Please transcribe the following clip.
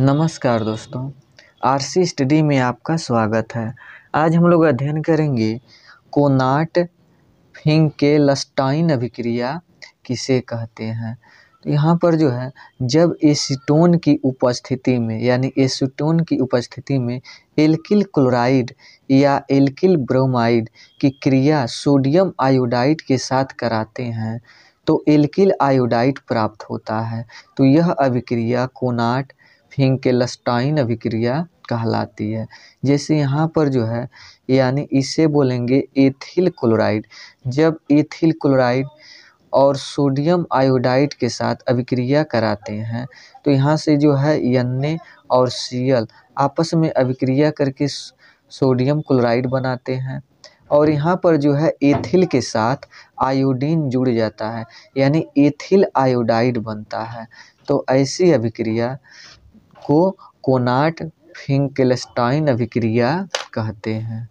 नमस्कार दोस्तों R C study में आपका स्वागत है आज हम लोग अध्ययन करेंगे कोनाट फिंग के लस्टाइन अभिक्रिया किसे कहते हैं तो यहाँ पर जो है जब एसीटोन की उपस्थिति में यानी एसीटोन की उपस्थिति में एल्किल क्लोराइड या एल्किल ब्रोमाइड की क्रिया सोडियम आयोडाइड के साथ कराते हैं तो एल्किल आयोडाइड प्राप्त होता है तो यह अभिक्रिया कोनाट फिंकेलस्टाइन अभिक्रिया कहलाती है जैसे यहाँ पर जो है यानी इसे बोलेंगे एथिल क्लोराइड जब एथिल क्लोराइड और सोडियम आयोडाइड के साथ अभिक्रिया कराते हैं तो यहाँ से जो है यन्ने और सीयल आपस में अभिक्रिया करके सोडियम क्लोराइड बनाते हैं और यहाँ पर जो है एथिल के साथ आयोडीन जुड़ जाता है यानी एथिल आयोडाइड बनता है तो ऐसी अभिक्रिया को कोनाट फिंकेलस्टाइन अभिक्रिया कहते हैं